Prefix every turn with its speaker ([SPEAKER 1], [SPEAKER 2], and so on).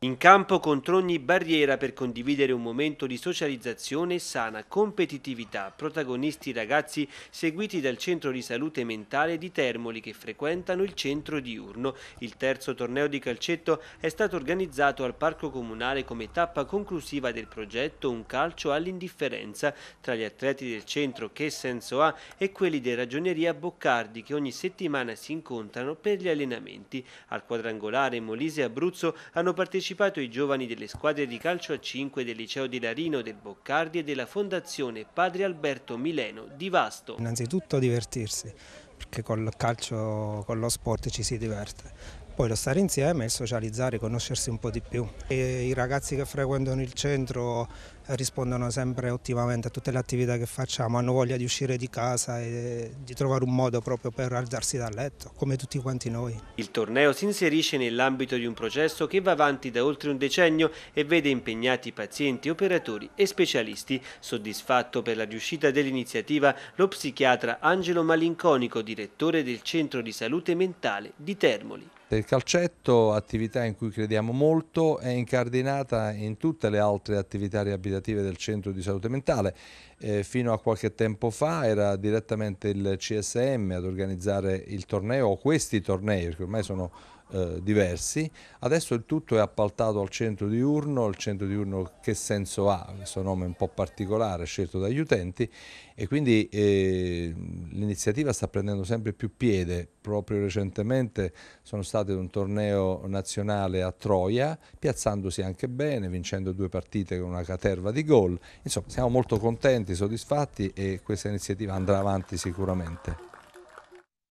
[SPEAKER 1] In campo contro ogni barriera per condividere un momento di socializzazione e sana competitività, protagonisti ragazzi seguiti dal centro di salute mentale di Termoli che frequentano il centro diurno. Il terzo torneo di calcetto è stato organizzato al Parco Comunale come tappa conclusiva del progetto Un calcio all'indifferenza tra gli atleti del centro Che Senso Ha e quelli della ragioneria Boccardi che ogni settimana si incontrano per gli allenamenti. Al quadrangolare Molise e Abruzzo hanno partecipato partecipato i giovani delle squadre di calcio a 5 del liceo di Larino, del Boccardi e della fondazione Padre Alberto Mileno di Vasto.
[SPEAKER 2] Innanzitutto divertirsi, perché col calcio, con lo sport ci si diverte poi lo stare insieme, socializzare, conoscersi un po' di più. E I ragazzi che frequentano il centro rispondono sempre ottimamente a tutte le attività che facciamo, hanno voglia di uscire di casa e di trovare un modo proprio per alzarsi dal letto, come tutti quanti noi.
[SPEAKER 1] Il torneo si inserisce nell'ambito di un processo che va avanti da oltre un decennio e vede impegnati pazienti, operatori e specialisti. Soddisfatto per la riuscita dell'iniziativa, lo psichiatra Angelo Malinconico, direttore del Centro di Salute Mentale di Termoli.
[SPEAKER 3] Il calcetto, attività in cui crediamo molto, è incardinata in tutte le altre attività riabilitative palliative del centro di salute mentale. Eh, fino a qualche tempo fa era direttamente il CSM ad organizzare il torneo, o questi tornei, perché ormai sono eh, diversi. Adesso il tutto è appaltato al centro diurno, il centro diurno che senso ha, questo nome un po' particolare scelto dagli utenti e quindi eh, l'iniziativa sta prendendo sempre più piede. Proprio recentemente sono state in un torneo nazionale a Troia, piazzandosi anche bene, vincendo due partite con una caterva di gol. Insomma, siamo molto contenti, soddisfatti e questa iniziativa andrà avanti sicuramente.